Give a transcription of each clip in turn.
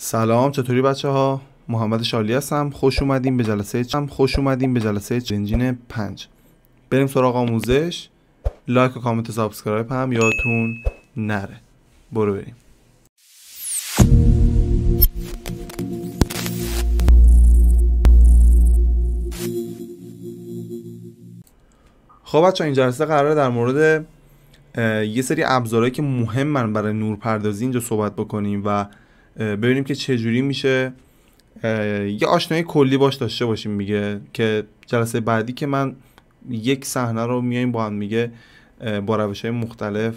سلام چطوری بچه ها محمد شالی هستم خوش اومدیم به جلسه چم خوش اومدیم به جلسه چنجین پنج بریم سراغ آموزش لایک و کامنت و سابسکرایب هم یادتون نره برو بریم خب بچه این جلسه قراره در مورد یه سری ابزارهایی که مهمن برای نور پردازی اینجا صحبت بکنیم و ببینیم که چه جوری میشه یه آشنایی کلی باش داشته باشیم میگه که جلسه بعدی که من یک صحنه رو میایم با هم میگه با روش های مختلف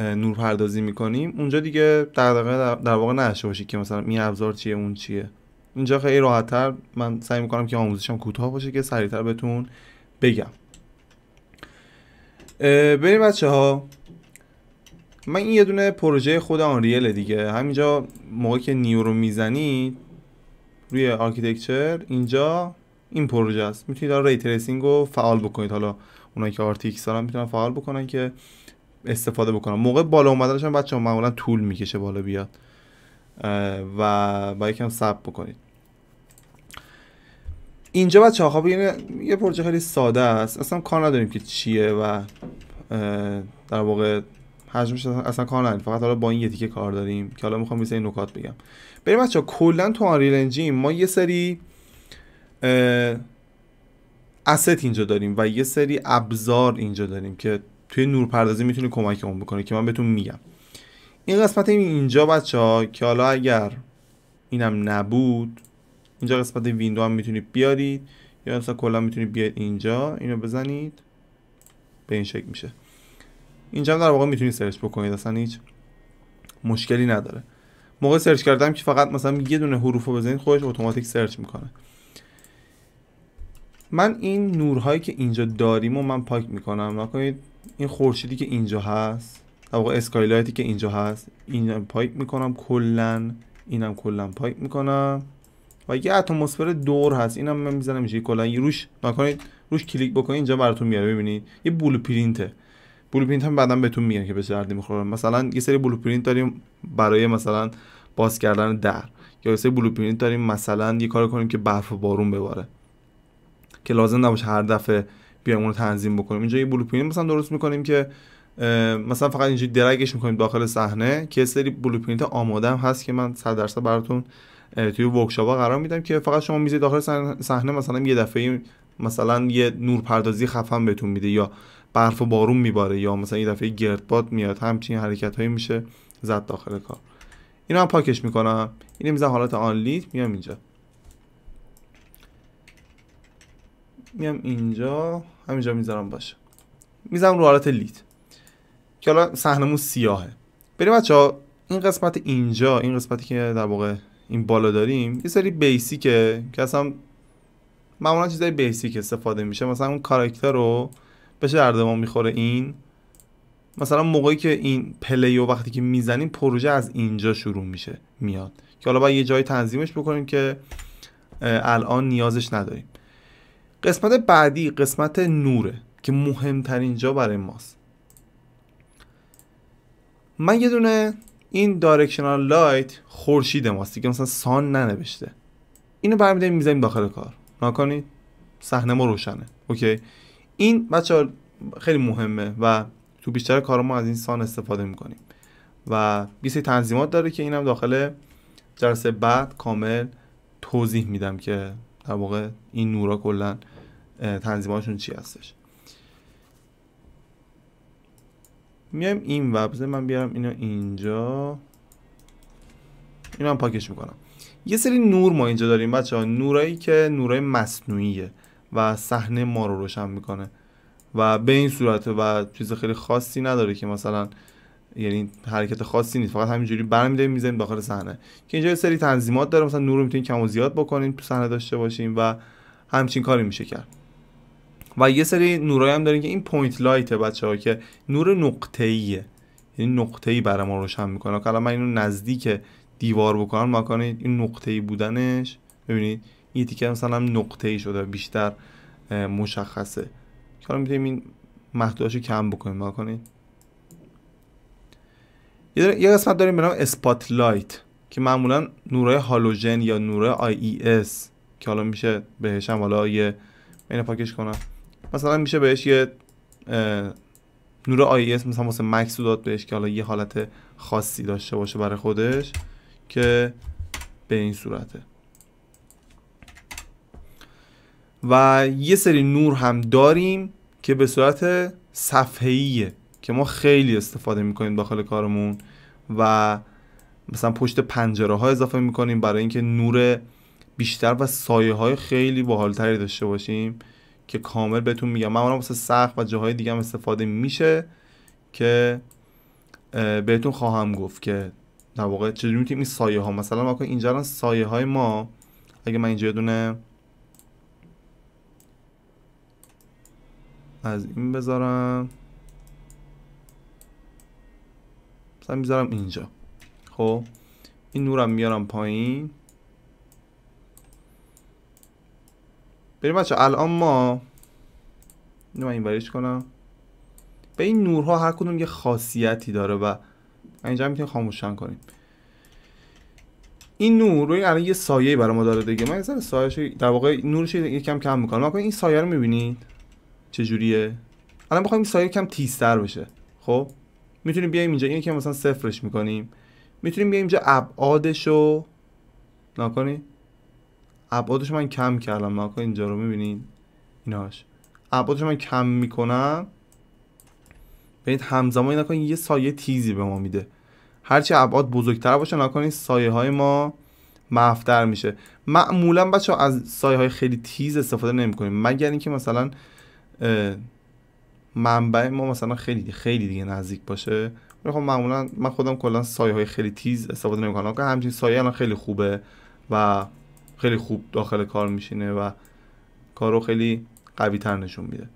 نورپردازی پردازی میکنیم اونجا دیگه در, در واقع نداشته باشی که مثلا این ابزار چیه اون چیه اینجا خیلی راحت من سعی میکنم که آموزشم کوتاه باشه که سریعتر بهتون بگم بریم بچه ها من این یه دونه پروژه خود آنریل دیگه همینجا موقع که نیو رو میزنید روی آرکیتکچر اینجا این پروژه است میتونید حالا رو فعال بکنید حالا اونایی که آرتیکس دارن میتونن فعال بکنن که استفاده بکنن موقع بالا اومدنش هم بچه‌ها معمولا طول میکشه بالا بیاد و با یکم صبر بکنید اینجا بچه خب یعنی یه پروژه خیلی ساده است اصلا کار نداریم که چیه و در واقع حجمش اصلا کار نداریم فقط حالا با این یه تیکه کار داریم که حالا میخوام یه نکات بگم بریم بچه ها کلا تو آنریل انجین ما یه سری است اینجا داریم و یه سری ابزار اینجا داریم که توی نورپردازی میتونه کمکمون بکنه که من بهتون میگم این قسمت اینجا بچه ها که حالا اگر اینم نبود اینجا قسمت ویندو هم میتونید بیارید یا مثلا کلا میتونید بیاید اینجا اینو بزنید به این شکل میشه اینجا هم در واقع میتونید سرچ بکنید اصلا هیچ مشکلی نداره موقع سرچ کردم که فقط مثلا یه دونه حروف رو بزنید خودش اتوماتیک سرچ میکنه من این نورهایی که اینجا داریم و من پاک میکنم نکنید این خورشیدی که اینجا هست در واقع اسکایلایتی که اینجا هست این پاک میکنم کلا اینم کلا پاک میکنم و یه اتمسفر دور هست اینم من میزنم میشه کلا روش نکنید روش کلیک بکنید اینجا براتون میاره ببینید یه بلو پرینته بلوپرینت هم بعدا بهتون میگن که به دردی میخوره مثلا یه سری بلوپرینت داریم برای مثلا باز کردن در یا یه سری بلوپرینت داریم مثلا یه کار کنیم که برف و بارون بباره که لازم نباشه هر دفعه بیایم رو تنظیم بکنیم اینجا یه بلوپرینت مثلا درست میکنیم که مثلا فقط اینجا درگش میکنیم داخل صحنه که سری بلوپرینت آماده هم هست که من 100 درصد براتون توی ورکشاپ قرار میدم که فقط شما میزید داخل صحنه مثلا یه دفعه مثلا یه نور خفن بهتون میده یا برف و بارون میباره یا مثلا یه دفعه گردباد میاد همچین حرکت هایی میشه زد داخل کار اینو هم پاکش میکنم اینو میزنم حالت آن لیت میام اینجا میام اینجا همینجا میذارم باشه میزنم رو حالت لیت که حالا سحنمون سیاهه بریم بچه این قسمت اینجا این قسمتی که در واقع این بالا داریم یه سری بیسیکه که اصلا معمولا چیزای بیسیک استفاده میشه مثلا اون کاراکتر رو بشه چه درد ما میخوره این مثلا موقعی که این پلیو وقتی که میزنیم پروژه از اینجا شروع میشه میاد که حالا باید یه جایی تنظیمش بکنیم که الان نیازش نداریم قسمت بعدی قسمت نوره که مهمترین جا برای ماست من یه دونه این دایرکشنال لایت خورشید ماست که مثلا سان ننوشته اینو برمیداریم میزنیم داخل کار نکنید صحنه ما روشنه اوکی این بچه خیلی مهمه و تو بیشتر کار ما از این سان استفاده میکنیم و بیسی تنظیمات داره که اینم داخل جلسه بعد کامل توضیح میدم که در واقع این نورا کلا تنظیماتشون چی هستش میایم این وبزه من بیارم اینو اینجا اینو هم پاکش میکنم یه سری نور ما اینجا داریم بچه ها نورایی که نورای مصنوعیه و صحنه ما رو روشن میکنه و به این صورته و چیز خیلی خاصی نداره که مثلا یعنی حرکت خاصی نیست فقط همینجوری برمیداریم میزنیم داخل صحنه که اینجا یه سری تنظیمات داره مثلا نور رو میتونیم کم و زیاد بکنیم تو صحنه داشته باشیم و همچین کاری میشه کرد و یه سری نورایی هم داریم که این پوینت لایت بچه ها که نور نقطه یعنی نقطه ای برای ما روشن میکنه حالا من اینو نزدیک دیوار بکنم مکان این نقطه ای بودنش ببینید یه تیکه مثلا نقطه ای شده بیشتر مشخصه حالا میتونیم این محدوداشو کم بکنیم ما کنیم. یه قسمت داریم به نام اسپاتلایت که معمولا نورای هالوژن یا نورای آی ای اس که حالا میشه بهش هم حالا یه این پاکش کنم مثلا میشه بهش یه نور آی اس مثلا واسه مکس داد بهش که حالا یه حالت خاصی داشته باشه برای خودش که به این صورته و یه سری نور هم داریم که به صورت صفحه‌ایه که ما خیلی استفاده میکنیم داخل کارمون و مثلا پشت پنجره ها اضافه میکنیم برای اینکه نور بیشتر و سایه های خیلی باحالتری داشته باشیم که کامل بهتون میگم من واسه سخت و جاهای دیگه هم استفاده میشه که بهتون خواهم گفت که در واقع چجوری میتونیم این سایه ها مثلا ما اینجا سایه های ما اگه من اینجا دونه از این بذارم مثلا میذارم اینجا خب این نورم میارم پایین بریم بچه الان ما اینو من اینوریش کنم به این نورها هر کدوم یه خاصیتی داره و اینجا میتونیم خاموشن کنیم این نور روی الان یه سایه برای ما داره دیگه من یه سایه در واقع نورش یه کم میکنم ما این سایه رو بینید چجوریه الان این سایه کم تیزتر بشه خب میتونیم بیایم اینجا اینو که مثلا صفرش میکنیم میتونیم بیایم اینجا ابعادش رو نکنی ابعادش من کم کردم نکن اینجا رو میبینین ایناش ابعادش من کم میکنم ببینید همزمان نکنین یه سایه تیزی به ما میده هرچی ابعاد بزرگتر باشه نکنین سایه های ما مفتر میشه معمولا بچه از سایه های خیلی تیز استفاده نمی مگر اینکه مثلا منبع ما مثلا خیلی خیلی دیگه نزدیک باشه ولی خب معمولا من خودم کلا سایه های خیلی تیز استفاده نمیکنم که همچین سایه الان خیلی خوبه و خیلی خوب داخل کار میشینه و کارو خیلی قوی تر نشون میده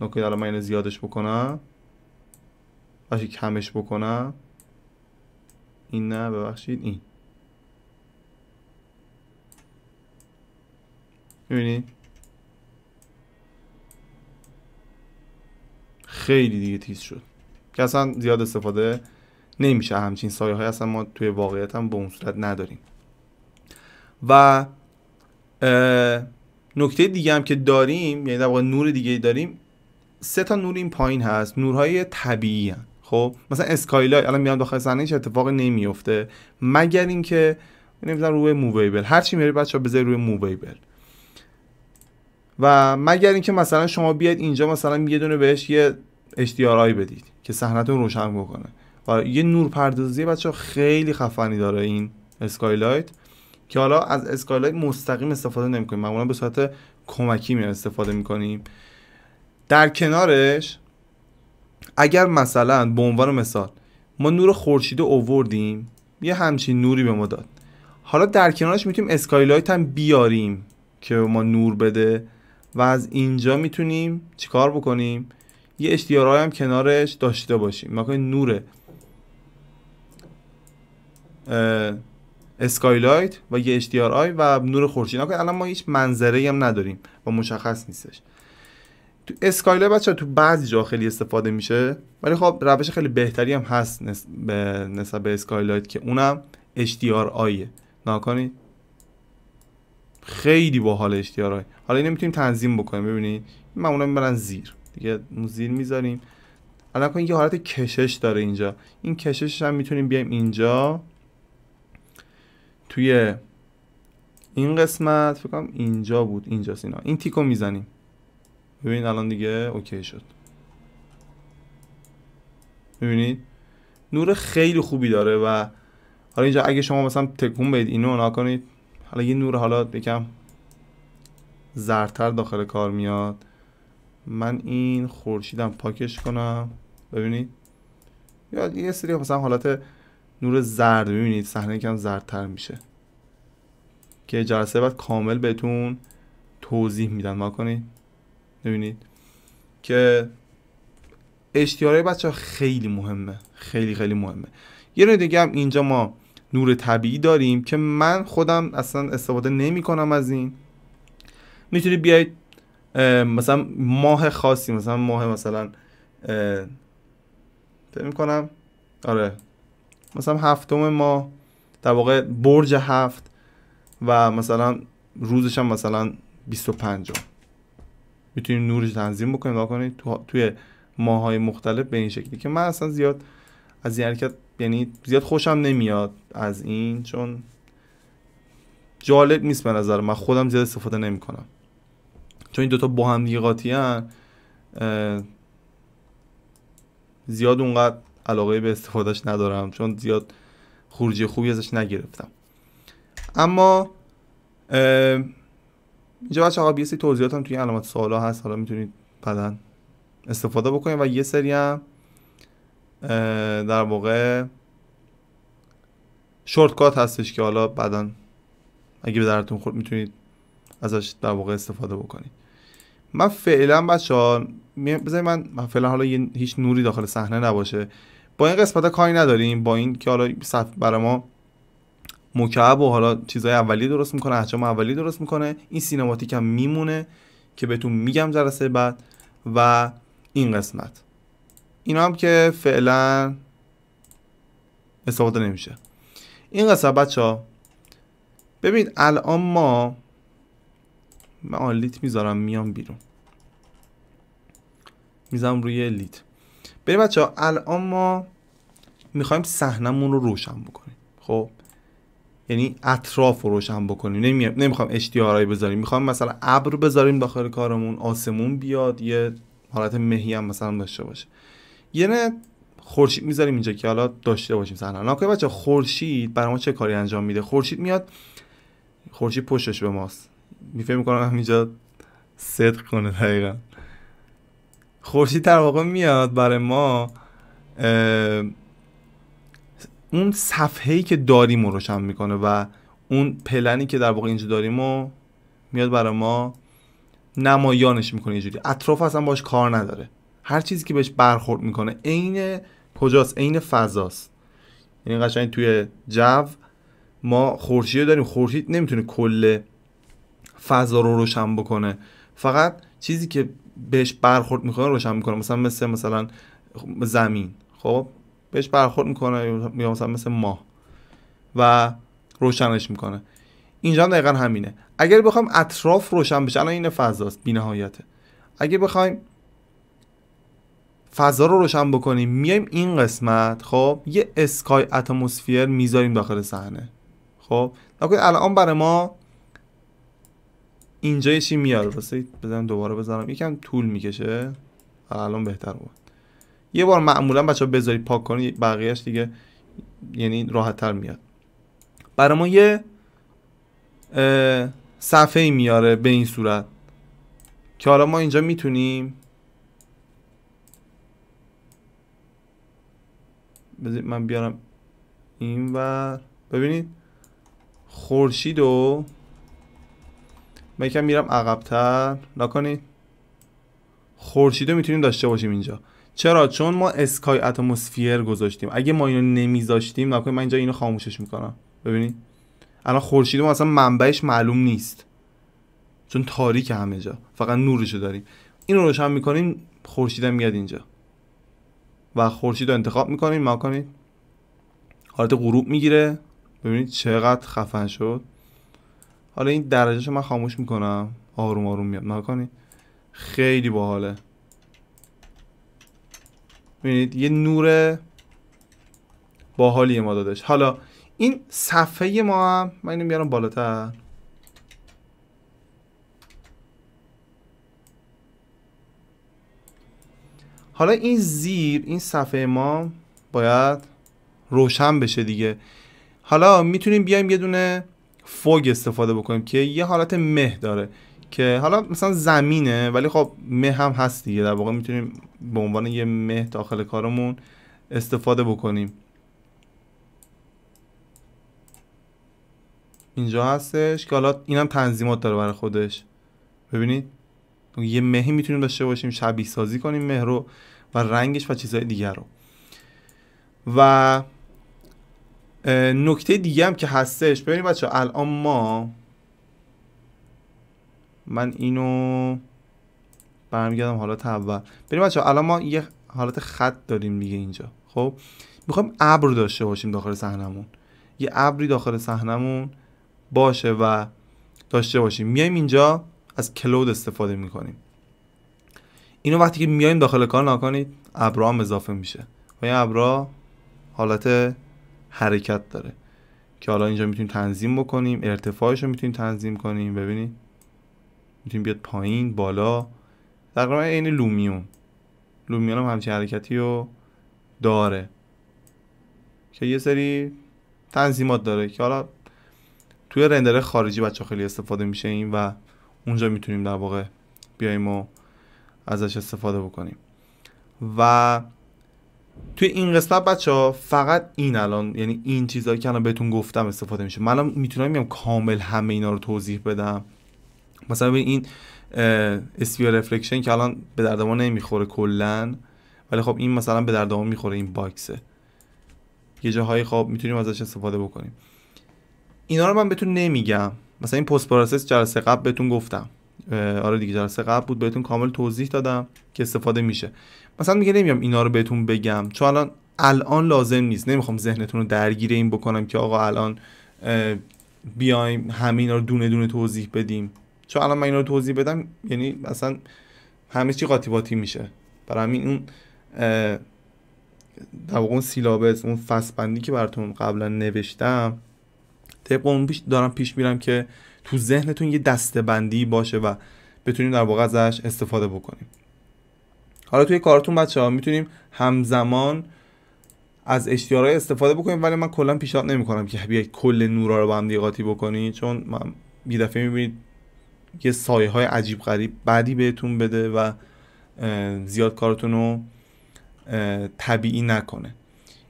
نکته الان من اینو زیادش بکنم باشه کمش بکنم این نه ببخشید این میبینید خیلی دیگه تیز شد که اصلا زیاد استفاده نمیشه همچین سایه های اصلا ما توی واقعیت هم به اون صورت نداریم و نکته دیگه هم که داریم یعنی در واقع نور دیگه داریم سه تا نور این پایین هست نورهای طبیعی هست خب مثلا اسکایلای الان میام داخل صحنه هیچ اتفاقی نمیفته مگر اینکه نمیذارن روی موویبل هر چی میری بچا بذار روی موویبل و مگر اینکه مثلا شما بیاید اینجا مثلا یه دونه بهش یه اشتیارایی بدید که صحنهتون روشن بکنه و یه نور پردازی بچه خیلی خفنی داره این اسکایلایت که حالا از اسکایلایت مستقیم استفاده نمیکنیم معمولا به صورت کمکی می استفاده میکنیم در کنارش اگر مثلا به عنوان مثال ما نور خورشیدو اووردیم یه همچین نوری به ما داد حالا در کنارش میتونیم اسکایلایت هم بیاریم که ما نور بده و از اینجا میتونیم چیکار بکنیم یه آی هم کنارش داشته باشیم مثلا نور اسکایلایت و یه اشتیار آی و نور خورشید نکنید الان ما هیچ منظره هم نداریم و مشخص نیستش تو اسکایلایت بچه تو بعضی جا خیلی استفاده میشه ولی خب روش خیلی بهتری هم هست نسبت به اسکایلایت که اونم اشتیار آیه نکنید خیلی باحال اشتیارای حالا اینو میتونیم تنظیم بکنیم ببینید معمولا میبرن زیر دیگه زیر میذاریم الان کنید یه حالت کشش داره اینجا این کششش هم میتونیم بیایم اینجا توی این قسمت فکر کنم اینجا بود اینجاست اینا این تیکو میزنیم ببینید الان دیگه اوکی شد ببینید نور خیلی خوبی داره و حالا اینجا اگه شما مثلا تکون بدید اینو کنید حالا یه نور حالا یکم زردتر داخل کار میاد من این خورشیدم پاکش کنم ببینید یا یه سری مثلا حالت نور زرد ببینید صحنه یکم زردتر میشه که جلسه بعد کامل بهتون توضیح میدن ما کنید ببینید که اشتیاره بچه خیلی مهمه خیلی خیلی مهمه یه نوع دیگه هم اینجا ما نور طبیعی داریم که من خودم اصلا استفاده نمی کنم از این میتونی بیاید مثلا ماه خاصی مثلا ماه مثلا فکر کنم آره مثلا هفتم ماه در واقع برج هفت و مثلا روزش هم مثلا 25 میتونیم نورش تنظیم بکنیم نگاه کنید تو... توی های مختلف به این شکلی که من اصلا زیاد از این حرکت یعنی زیاد خوشم نمیاد از این چون جالب نیست به نظر من خودم زیاد استفاده نمی کنم چون این دوتا با هم دیگه زیاد اونقدر علاقه به استفادهش ندارم چون زیاد خروجی خوبی ازش نگرفتم اما اینجا بچه ها یه توضیحاتم توی علامت ها هست حالا میتونید بعدا استفاده بکنید و یه سری هم در واقع شورتکات هستش که حالا بعدا اگه به درتون خورد میتونید ازش در واقع استفاده بکنید من فعلا بچه ها من فعلا حالا هیچ نوری داخل صحنه نباشه با این قسمت ها کاری نداریم با این که حالا صف برای ما مکعب و حالا چیزهای اولی درست میکنه احجام اولی درست میکنه این سینماتیک هم میمونه که بهتون میگم جلسه بعد و این قسمت اینا هم که فعلا استفاده نمیشه این قصه بچه ها ببینید الان ما من لیت میذارم میام بیرون میذارم روی لیت بریم بچه ها الان ما میخوایم صحنمون رو روشن بکنیم خب یعنی اطراف رو روشن بکنیم نمی... نمیخوام اشتیارایی بذاریم میخوام مثلا ابر بذاریم داخل کارمون آسمون بیاد یه حالت مهی هم مثلا داشته باشه یه نه خورشید میذاریم اینجا که حالا داشته باشیم صحنه ناکه بچه خورشید برای ما چه کاری انجام میده خورشید میاد خورشید پشتش به ماست میفهم میکنم اینجا صدق کنه دقیقا خورشید در واقع میاد برای ما اون صفحه‌ای که داریم رو روشن میکنه و اون پلنی که در واقع اینجا داریم میاد برای ما نمایانش میکنه اینجوری اطراف اصلا باش کار نداره هر چیزی که بهش برخورد میکنه عین کجاست عین فضاست یعنی قشنگ توی جو ما خورشید داریم خورشید نمیتونه کل فضا رو روشن بکنه فقط چیزی که بهش برخورد میکنه روشن میکنه مثلا مثل مثلا زمین خب بهش برخورد میکنه یا مثلا مثل ماه و روشنش میکنه اینجا هم دقیقا همینه اگر بخوایم اطراف روشن بشه الان این فضاست بینهایته اگه بخوایم فضا رو روشن بکنیم میایم این قسمت خب یه اسکای اتمسفیر میذاریم داخل صحنه خب نکنید الان برای ما اینجا یه چی میاره واسه بزنم دوباره بزنم یکم طول میکشه الان بهتر بود یه بار معمولا بچه بذاری پاک کنی بقیهش دیگه یعنی راحت تر میاد برای ما یه صفحه میاره به این صورت که حالا ما اینجا میتونیم بذارید من بیارم این و ببینید خورشید و من یکم میرم عقبتر نکنید خورشید رو میتونیم داشته باشیم اینجا چرا چون ما اسکای اتمسفیر گذاشتیم اگه ما اینو نمیذاشتیم نکنید من اینجا اینو خاموشش میکنم ببینید الان خورشید ما اصلا منبعش معلوم نیست چون تاریک همه جا فقط نورشو داریم این رو روشن میکنیم خورشیدم میاد اینجا و خورشید رو انتخاب میکنید ما کنید حالت غروب میگیره ببینید چقدر خفن شد حالا این درجهشو من خاموش میکنم آروم آروم میاد کنید خیلی باحاله ببینید یه نور باحالی ما دادش حالا این صفحه ما هم من اینو میارم بالاتر حالا این زیر این صفحه ما باید روشن بشه دیگه حالا میتونیم بیایم یه دونه فوگ استفاده بکنیم که یه حالت مه داره که حالا مثلا زمینه ولی خب مه هم هست دیگه در واقع میتونیم به عنوان یه مه داخل کارمون استفاده بکنیم اینجا هستش که حالا اینم تنظیمات داره برای خودش ببینید یه مهی میتونیم داشته باشیم شبیه سازی کنیم مه رو و رنگش و چیزهای دیگر رو و نکته دیگه هم که هستش ببینید بچه الان ما من اینو برمیگردم حالت اول ببینید بچه الان ما یه حالت خط داریم دیگه اینجا خب میخوایم ابر داشته باشیم داخل صحنمون یه ابری داخل صحنمون باشه و داشته باشیم میایم اینجا از کلود استفاده میکنیم اینو وقتی که میایم داخل کار نکنید هم اضافه میشه و این ابرا حالت حرکت داره که حالا اینجا میتونیم تنظیم بکنیم ارتفاعش رو میتونیم تنظیم کنیم ببینید میتونیم بیاد پایین بالا تقریبا عین لومیون لومیون هم همچین حرکتی رو داره که یه سری تنظیمات داره که حالا توی رندر خارجی بچه خیلی استفاده میشه این و اونجا میتونیم در واقع بیایم و ازش استفاده بکنیم و توی این قسمت بچه ها فقط این الان یعنی این چیزهایی که الان بهتون گفتم استفاده میشه من الان میتونم میام کامل همه اینا رو توضیح بدم مثلا به این اسپیو رفلکشن که الان به درد ما نمیخوره کلا ولی خب این مثلا به درد ما میخوره این باکسه یه جاهایی خب میتونیم ازش استفاده بکنیم اینا رو من بهتون نمیگم مثلا این پست پروسس جلسه قبل بهتون گفتم آره دیگه جلسه قبل بود بهتون کامل توضیح دادم که استفاده میشه مثلا میگه نمیام اینا رو بهتون بگم چون الان الان لازم نیست نمیخوام ذهنتون رو درگیر این بکنم که آقا الان بیایم همه اینا رو دونه دونه توضیح بدیم چون الان من اینا رو توضیح بدم یعنی مثلا همه چی قاطی باتی میشه برای همین اون در واقع اون سیلابس اون که براتون قبلا نوشتم طبق اون پیش دارم پیش میرم که تو ذهنتون یه بندی باشه و بتونیم در واقع ازش استفاده بکنیم حالا توی کارتون بچه ها میتونیم همزمان از اشتیارهای استفاده بکنیم ولی من کلا پیشنهاد نمیکنم که بیاید کل نورا رو با هم قاطی بکنی چون من یه دفعه میبینید یه سایه های عجیب غریب بعدی بهتون بده و زیاد کارتون رو طبیعی نکنه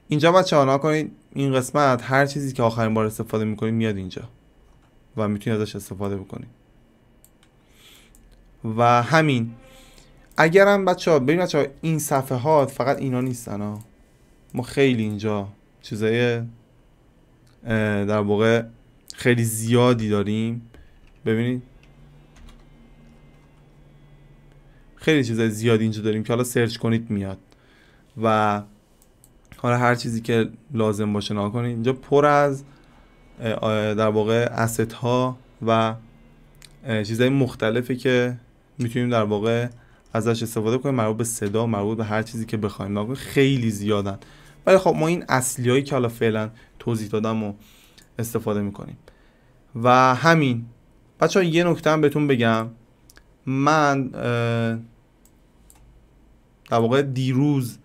اینجا بچه ها کنید این قسمت هر چیزی که آخرین بار استفاده میکنید میاد اینجا و میتونید ازش استفاده بکنید و همین اگرم بچه ها ببین بچه ها این صفحات فقط اینا نیستن ها ما خیلی اینجا چیزای در واقع خیلی زیادی داریم ببینید خیلی چیزای زیادی اینجا داریم که حالا سرچ کنید میاد و حالا هر چیزی که لازم باشه نگاه کنید اینجا پر از در واقع asset ها و چیزهای مختلفی که میتونیم در واقع ازش استفاده کنیم مربوط به صدا مربوط به هر چیزی که بخوایم نگاه خیلی زیادن ولی خب ما این اصلی هایی که حالا فعلا توضیح دادم و استفاده میکنیم و همین بچه یه نکته هم بهتون بگم من در واقع دیروز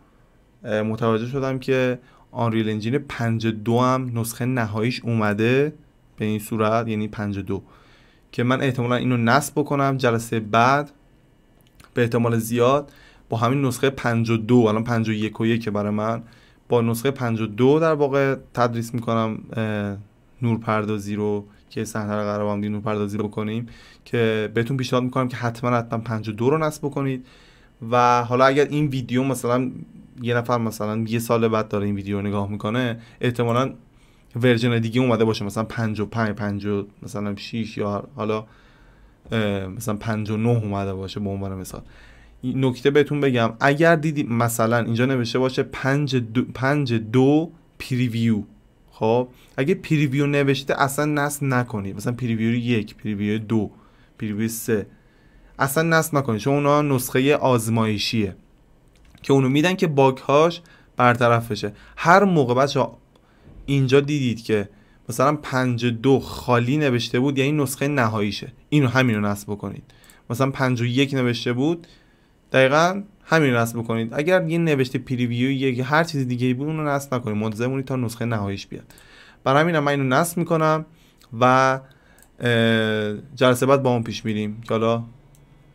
متوجه شدم که آنریل انجین 52 هم نسخه نهاییش اومده به این صورت یعنی 52 که من احتمالا اینو نصب بکنم جلسه بعد به احتمال زیاد با همین نسخه 52 الان 51 و 1 برای من با نسخه 52 در واقع تدریس میکنم نورپردازی رو که صحنه رو قرار با نورپردازی بکنیم که بهتون پیشنهاد میکنم که حتما حتما 52 رو نصب بکنید و حالا اگر این ویدیو مثلا یه نفر مثلا یه سال بعد داره این ویدیو رو نگاه میکنه احتمالا ورژن دیگه اومده باشه مثلا 55 5 مثلا 6 یا حالا مثلا 59 اومده باشه به عنوان مثال نکته بهتون بگم اگر دیدی مثلا اینجا نوشته باشه 5 دو, پنج پریویو خب اگه پریویو نوشته اصلا نصب نکنید مثلا پریویو یک پریویو دو پریویو سه اصلا نصب نکنید چون اونا نسخه آزمایشیه که اونو میدن که باگ هاش برطرف بشه هر موقع بچه اینجا دیدید که مثلا 52 خالی نوشته بود یعنی نسخه نهاییشه اینو همینو رو نصب بکنید مثلا 51 نوشته بود دقیقا همین نصب بکنید اگر یه نوشته پریویو یه هر چیز دیگه بود اونو نصب نکنید منتظر مونید تا نسخه نهاییش بیاد برای همینم من اینو نصب میکنم و جلسه بعد با اون پیش میریم که حالا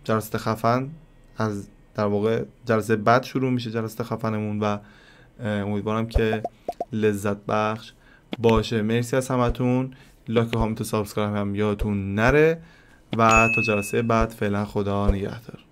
جلسه خفن از در واقع جلسه بعد شروع میشه جلسه خفنمون و امیدوارم که لذت بخش باشه مرسی از همتون لاک هامیتو سابسکرایب هم یادتون نره و تا جلسه بعد فعلا خدا نگهدار